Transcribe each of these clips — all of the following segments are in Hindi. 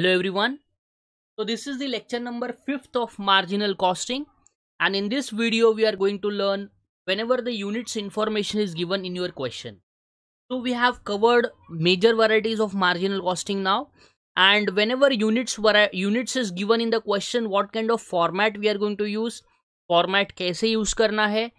Hello everyone. So this is the lecture number 5th of marginal costing and in this video we are going to learn whenever the units information is given in your question. So we have covered major varieties of marginal costing now and whenever units units is given in the question what kind of format we are going to use format कैसे use करना है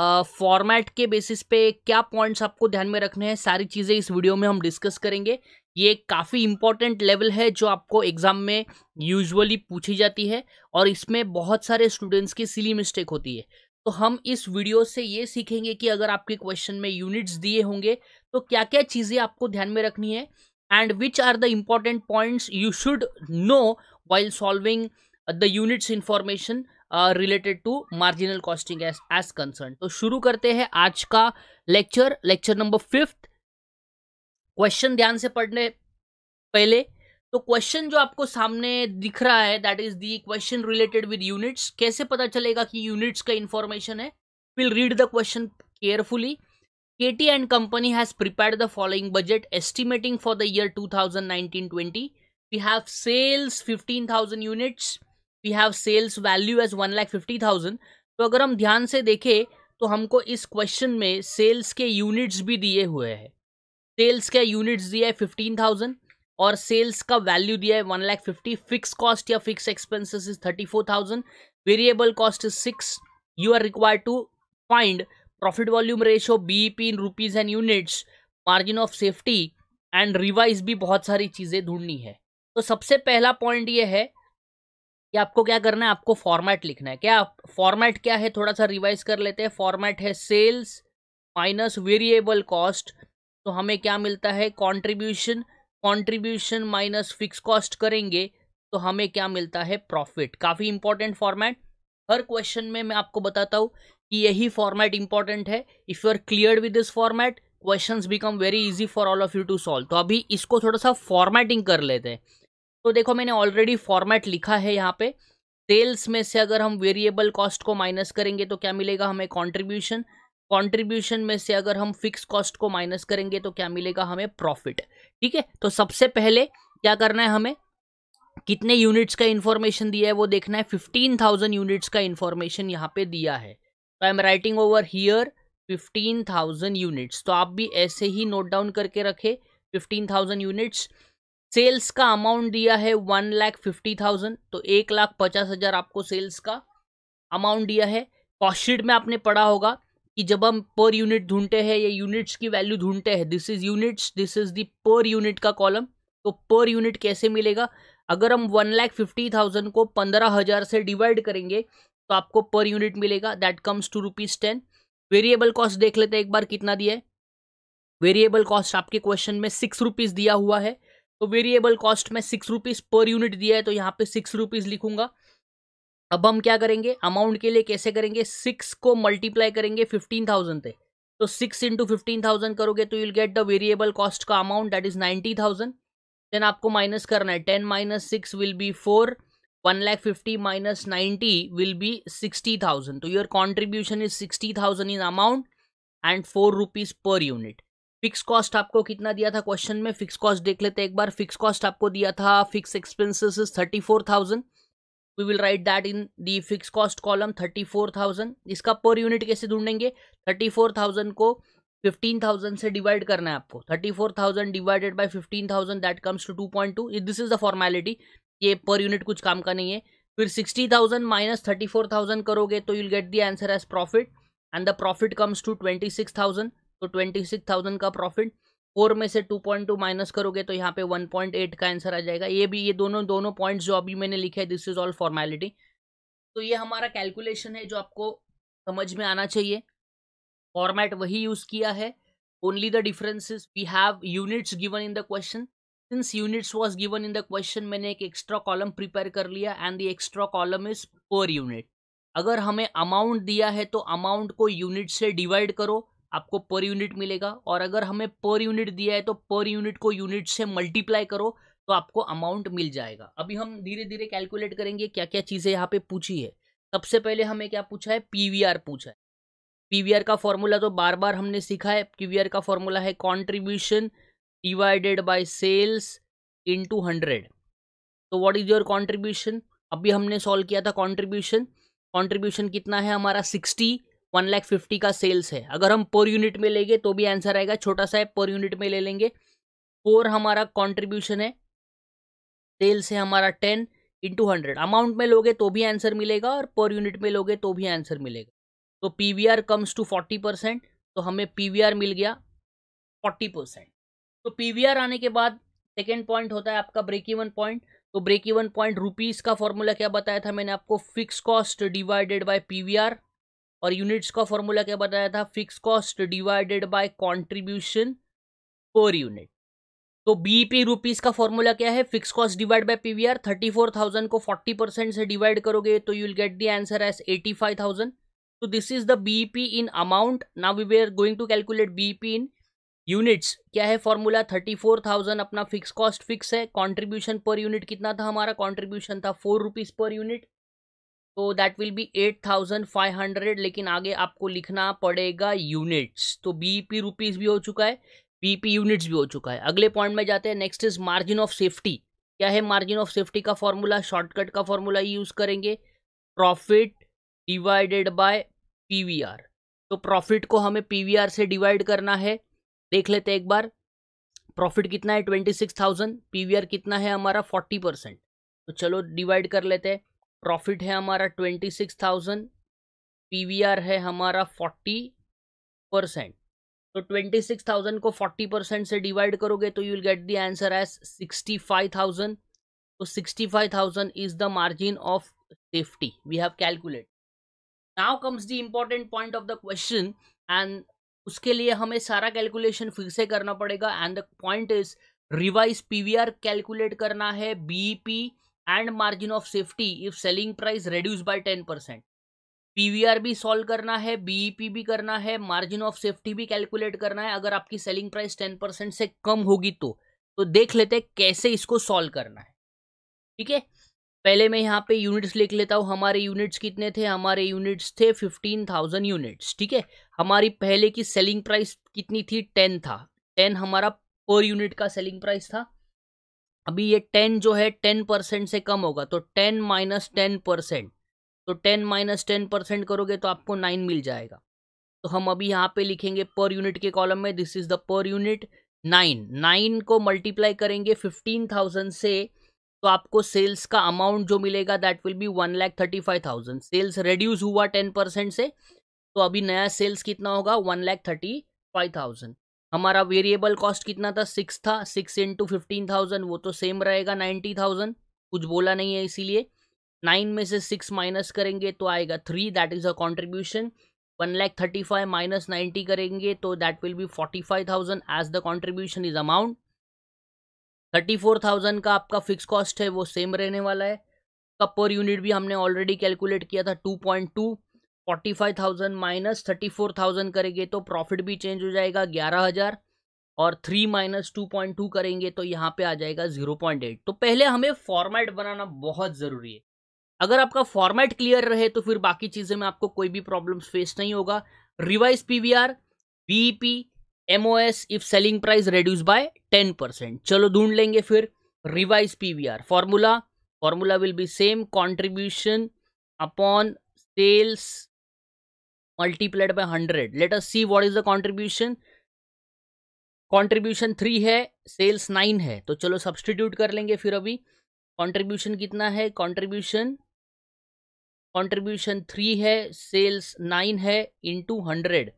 फॉर्मेट uh, के बेसिस पे क्या पॉइंट्स आपको ध्यान में रखने हैं सारी चीज़ें इस वीडियो में हम डिस्कस करेंगे ये काफ़ी इम्पोर्टेंट लेवल है जो आपको एग्ज़ाम में यूजुअली पूछी जाती है और इसमें बहुत सारे स्टूडेंट्स की सिली मिस्टेक होती है तो हम इस वीडियो से ये सीखेंगे कि अगर आपके क्वेश्चन में यूनिट्स दिए होंगे तो क्या क्या चीज़ें आपको ध्यान में रखनी है and which are the important points you should know while solving the units information related to marginal costing as concern तो शुरू करते हैं आज का lecture lecture number fifth question ध्यान से पढ़ने पहले तो क्वेश्चन जो आपको सामने दिख रहा है that is the question related with units कैसे पता चलेगा कि यूनिट्स का इंफॉर्मेशन है will read the question carefully K T and company has prepare the following budget estimating for the year two thousand nineteen twenty we have sales fifteen thousand units we have sales value as one lakh fifty thousand तो अगर हम ध्यान से देखें तो हमको इस क्वेश्चन में सेल्स के यूनिट्स भी दिए हुए हैं सेल्स के यूनिट्स दिया है फिफ्टीन थाउजेंड और सेल्स का वैल्यू दिया है one lakh fifty fix cost या fix expenses is thirty four thousand variable cost is six you are required to find profit volume ratio BEP e in rupees and units margin of safety and revise भी बहुत सारी चीज़ें ढूंढनी है तो सबसे पहला पॉइंट ये है कि आपको क्या करना है आपको फॉर्मेट लिखना है क्या फॉर्मेट क्या है थोड़ा सा रिवाइज कर लेते हैं फॉर्मेट है सेल्स माइनस वेरिएबल कॉस्ट तो हमें क्या मिलता है contribution contribution minus fix cost करेंगे तो हमें क्या मिलता है प्रॉफिट काफ़ी इंपॉर्टेंट फॉर्मेट हर क्वेश्चन में मैं आपको बताता हूँ कि यही फॉर्मेट इंपॉर्टेंट है if you are clear with this format questions become very easy for all of you to solve तो अभी इसको थोड़ा सा फॉर्मेटिंग कर लेते हैं तो देखो मैंने ऑलरेडी फॉर्मेट लिखा है यहाँ पे सेल्स में से अगर हम वेरिएबल कॉस्ट को माइनस करेंगे तो क्या मिलेगा हमें कॉन्ट्रीब्यूशन कंट्रीब्यूशन में से अगर हम फिक्स कॉस्ट को माइनस करेंगे तो क्या मिलेगा हमें प्रॉफिट ठीक है तो सबसे पहले क्या करना है हमें कितने यूनिट्स का इन्फॉर्मेशन दिया है वो देखना है फिफ्टीन थाउजेंड यूनिट्स का इन्फॉर्मेशन यहाँ पे दिया है तो I am writing over here fifteen thousand units तो आप भी ऐसे ही नोट डाउन करके रखें फिफ्टीन थाउजेंड यूनिट्स सेल्स का अमाउंट दिया है वन लाख फिफ्टी थाउजेंड तो एक लाख पचास हज़ार आपको सेल्स का अमाउंट दिया है कॉस्टशीट में आपने पढ़ा होगा कि जब हम पर यूनिट ढूंढते हैं या यूनिट्स की वैल्यू ढूंढते हैं this is units this is the per unit का कॉलम तो पर यूनिट कैसे मिलेगा अगर हम वन लैख फिफ्टी थाउजेंड को पंद्रह हज़ार से डिवाइड करेंगे तो आपको पर यूनिट मिलेगा that comes to rupees ten variable cost देख लेते हैं एक बार कितना दिया है वेरिएबल कॉस्ट आपके क्वेश्चन में सिक्स रुपीज़ दिया हुआ है तो वेरिएबल कॉस्ट में सिक्स रुपीज़ पर यूनिट दिया है तो यहाँ पे सिक्स रुपीज़ लिखूंगा अब हम क्या करेंगे अमाउंट के लिए कैसे करेंगे सिक्स को मल्टीप्लाई करेंगे फिफ्टीन थाउजेंड से तो सिक्स इंटू फिफ्टीन थाउजेंड करोगे तो you'll get the variable cost का amount that is ninety thousand then आपको माइनस करना है ten minus six will be four one lakh fifty minus ninety will be sixty thousand तो your contribution is sixty thousand in amount and four rupees per unit fix cost आपको कितना दिया था क्वेश्चन में फिक्स कॉस्ट देख लेते एक बार फिक्स कॉस्ट आपको दिया था fix expenses is thirty four thousand we will write that in the fix cost column thirty four thousand इसका पर यूनिट कैसे ढूंढेंगे थर्टी फोर थाउजेंड को फिफ्टीन थाउजेंड से डिवाइड करना है आपको thirty four thousand divided by fifteen thousand that comes to two point two this is the formality ये पर यूनिट कुछ काम का नहीं है फिर sixty thousand minus thirty four thousand करोगे तो you'll get the answer as profit and the profit comes to twenty six thousand तो ट्वेंटी सिक्स थाउजेंड का प्रॉफिट फोर में से टू पॉइंट टू माइनस करोगे तो यहाँ पे वन पॉइंट एट का आंसर आ जाएगा ये भी ये दोनों दोनों पॉइंट्स जो अभी मैंने लिखे हैं दिस इज ऑल फॉर्मेलिटी तो ये हमारा कैलकुलेशन है जो आपको समझ में आना चाहिए फॉर्मेट वही यूज़ किया है only the differences we have units given in the question since units was given in the question मैंने एक एक्स्ट्रा कॉलम प्रिपेयर कर लिया and the extra column is per unit अगर हमें अमाउंट दिया है तो अमाउंट को यूनिट से डिवाइड करो आपको पर यूनिट मिलेगा और अगर हमें पर यूनिट दिया है तो पर यूनिट को यूनिट से मल्टीप्लाई करो तो आपको अमाउंट मिल जाएगा अभी हम धीरे धीरे कैलकुलेट करेंगे क्या क्या चीज़ें यहाँ पे पूछी है सबसे पहले हमें क्या पूछा है पी पूछा है पी का फॉर्मूला तो बार बार हमने सीखा है पी का फॉर्मूला है contribution divided by sales to hundred तो व्हाट इज योर कॉन्ट्रीब्यूशन अभी हमने सॉल्व किया था कॉन्ट्रीब्यूशन कॉन्ट्रीब्यूशन कितना है हमारा सिक्सटी वन लाख फिफ्टी का सेल्स है अगर हम पर यूनिट में लेंगे तो भी आंसर आएगा छोटा सा है पर यूनिट में ले लेंगे फोर हमारा कंट्रीब्यूशन है सेल्स है हमारा टेन इंटू हंड्रेड अमाउंट में लोगे तो भी आंसर मिलेगा और पर यूनिट में लोगे तो भी आंसर मिलेगा तो P V R comes to forty percent तो हमें पी वी आर मिल गया फोर्टी परसेंट तो पी वी आर आने के बाद सेकेंड पॉइंट होता है आपका ब्रेक इवन पॉइंट तो ब्रेक इवन पॉइंट रुपीज़ का फॉर्मूला क्या बताया था मैंने आपको fix cost divided by P V R और यूनिट्स का फॉर्मूला क्या बताया था fix cost divided by contribution per unit तो बीपी रुपीज का फॉर्मूला क्या है fix cost divide by PVR thirty four thousand को फोर्टी परसेंट से डिवाइड करोगे तो you will get the answer as eighty five thousand तो this is the BP in amount now we are going to calculate BP in units क्या है फॉर्मूला थर्टी फोर थाउजेंड अपना फिक्स कॉस्ट फिक्स है कॉन्ट्रीब्यूशन पर यूनिट कितना था हमारा कॉन्ट्रीब्यूशन था फोर रुपीज पर यूनिट तो that will be eight thousand five hundred लेकिन आगे आपको लिखना पड़ेगा यूनिट्स तो बी पी रुपीज भी हो चुका है बी पी यूनिट्स भी हो चुका है अगले पॉइंट में जाते हैं next is margin of safety क्या है मार्जिन ऑफ सेफ्टी का फॉर्मूला शॉर्टकट का फॉर्मूला ही यूज़ करेंगे प्रॉफिट डिवाइडेड बाय आर तो प्रॉफिट को हमें आर से डिवाइड करना है देख लेते हैं एक बार प्रॉफिट कितना है ट्वेंटी सिक्स थाउजेंड पी कितना है हमारा फोर्टी परसेंट तो चलो डिवाइड कर लेते हैं प्रॉफिट है हमारा ट्वेंटी सिक्स थाउजेंड पी है हमारा फोर्टी परसेंट तो ट्वेंटी सिक्स थाउजेंड को फोर्टी परसेंट से डिवाइड करोगे तो you will get the answer as sixty five thousand तो sixty five thousand is the margin of safety we have calculate now comes the important point of the question and उसके लिए हमें सारा कैलकुलेशन फिर से करना पड़ेगा and the point is revise PVR calculate करना है BEP and margin of safety if selling price reduce by ten percent PVR भी सॉल्व करना है बीईपी e भी करना है मार्जिन ऑफ सेफ्टी भी कैलकुलेट करना है अगर आपकी सेलिंग प्राइस टेन परसेंट से कम होगी तो तो देख लेते हैं कैसे इसको सॉल्व करना है ठीक है पहले मैं यहाँ पे यूनिट्स लिख लेता हूँ हमारे यूनिट्स कितने थे हमारे यूनिट्स थे फिफ्टीन थाउजेंड यूनिट्स ठीक है हमारी पहले की सेलिंग प्राइस कितनी थी टेन था टेन हमारा पर यूनिट का सेलिंग प्राइस था अभी ये टेन जो है टेन परसेंट से कम होगा तो टेन माइनस टेन परसेंट तो टेन माइनस टेन परसेंट करोगे तो आपको नाइन मिल जाएगा तो हम अभी यहाँ पे लिखेंगे पर यूनिट के कॉलम में this is the per unit nine nine को मल्टीप्लाई करेंगे फिफ्टीन थाउजेंड से तो आपको सेल्स का अमाउंट जो मिलेगा that will be one lakh thirty five thousand sales reduce हुआ टेन परसेंट से तो अभी नया सेल्स कितना होगा one lakh thirty five thousand हमारा वेरिएबल कॉस्ट कितना था सिक्स था सिक्स इंटू फिफ्टीन थाउजेंड वो तो सेम रहेगा नाइन्टी थाउजेंड कुछ बोला नहीं है इसीलिए नाइन में से सिक्स माइनस करेंगे तो आएगा three that is a contribution one lakh thirty five minus ninety करेंगे तो that will be forty five thousand as the contribution is amount thirty four thousand का आपका फिक्स कॉस्ट है वो सेम रहने वाला है का पर यूनिट भी हमने ऑलरेडी कैलकुलेट किया था two point two forty five thousand minus thirty four thousand करेंगे तो प्रॉफिट भी चेंज हो जाएगा ग्यारह हज़ार और three minus two point two करेंगे तो यहाँ पे आ जाएगा जीरो पॉइंट एट तो पहले हमें फॉर्मेट बनाना बहुत ज़रूरी है अगर आपका फॉर्मेट क्लियर रहे तो फिर बाकी चीज़ें में आपको कोई भी प्रॉब्लम फेस नहीं होगा revise P V R O S if selling price reduce by ten percent चलो ढूंढ लेंगे फिर revise P V R formula formula will be same contribution upon sales multiplied by hundred let us see what is the contribution contribution three है सेल्स नाइन है तो चलो सब्सटीट्यूट कर लेंगे फिर अभी कंट्रीब्यूशन कितना है कंट्रीब्यूशन कंट्रीब्यूशन थ्री है सेल्स नाइन है इंटू हंड्रेड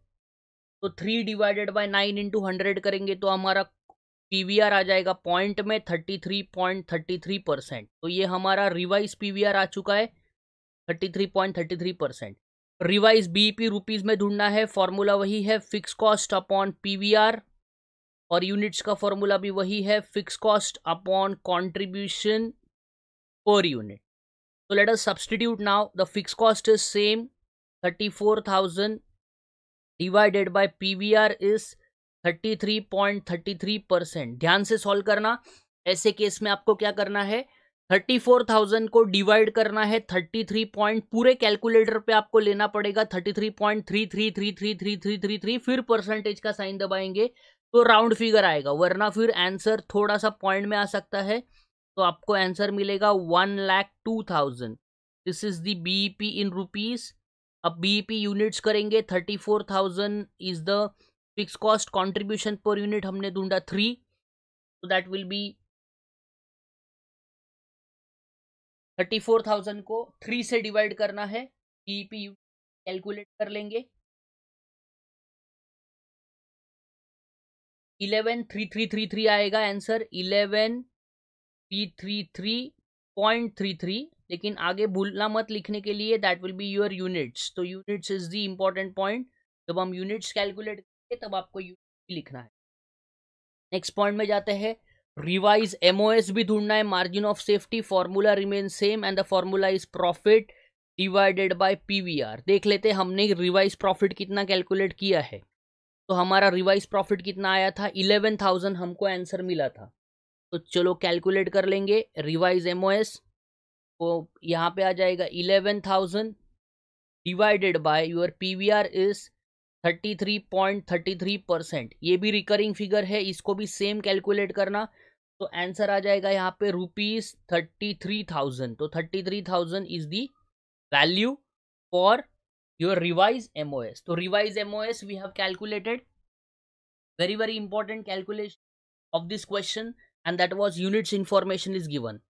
तो three divided by nine into hundred करेंगे तो हमारा पी आ जाएगा पॉइंट में thirty three point thirty three percent तो ये हमारा रिवाइज पी आ चुका है thirty three point thirty three percent revise BP rupees में ढूंढना है फॉर्मूला वही है फिक्स कॉस्ट अपॉन पीवीआर और यूनिट्स का फॉर्मूला भी वही है fix cost upon contribution per unit तो let us substitute now the fix cost is same thirty four thousand divided by PVR is thirty three point thirty three percent ध्यान से सॉल्व करना ऐसे केस में आपको क्या करना है थर्टी फोर थाउजेंड को डिवाइड करना है थर्टी थ्री पॉइंट पूरे कैलकुलेटर पे आपको लेना पड़ेगा thirty three point three three three three three three three three फिर परसेंटेज का साइन दबाएंगे तो राउंड फिगर आएगा वरना फिर आंसर थोड़ा सा पॉइंट में आ सकता है तो आपको आंसर मिलेगा one lakh two thousand this is the B P in rupees अब बी पी यूनिट्स करेंगे thirty four thousand is the fix cost contribution per unit हमने ढूंढा three so that will be thirty four thousand को थ्री से डिवाइड करना है ईपी कैलकुलेट कर लेंगे eleven three three three three आएगा answer eleven P three three point three three लेकिन आगे भूलना मत लिखने के लिए that will be your units तो units is the important point जब हम यूनिट्स कैलकुलेट करेंगे तब आपको यूनिट लिखना है नेक्स्ट पॉइंट में जाते हैं रिवाइज एमओएस भी ढूंढना है margin of safety formula remain same and the formula is profit divided by PVR देख लेते हमने रिवाइज प्रॉफिट कितना कैलकुलेट किया है तो हमारा रिवाइज प्रॉफिट कितना आया था इलेवन थाउजेंड हमको आंसर मिला था तो चलो कैलकुलेट कर लेंगे रिवाइज एमओएस तो यहाँ पे आ जाएगा eleven thousand divided by your PVR is thirty three point thirty three percent ये भी रिकरिंग फिगर है इसको भी सेम कैलकुलेट करना तो आंसर आ जाएगा यहाँ पे रुपीज थर्टी थ्री थाउजेंड तो thirty three thousand is the value for your revise M O S तो revise M O S we have calculated very very important calculation of this question and that was units information is given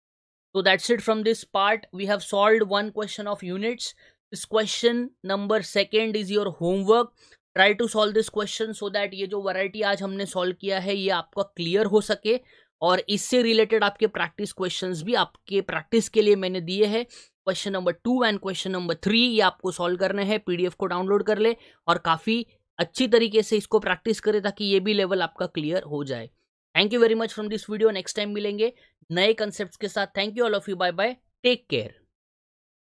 तो that's it from this part we have solve one question of units this question number second is your homework try to solve this question so that ये जो वराइटी आज हमने सॉल्व किया है ये आपका क्लियर हो सके और इससे रिलेटेड आपके प्रैक्टिस क्वेश्चंस भी आपके प्रैक्टिस के लिए मैंने दिए हैं question number two and question number three ये आपको सॉल्व करने हैं पीडीएफ को डाउनलोड कर ले और काफ़ी अच्छी तरीके से इसको प्रैक्टिस करें ताकि ये भी लेवल आपका क्लियर हो जाए thank you very much from this video next time मिलेंगे नए कंसेप्ट के साथ thank you all of you bye bye take care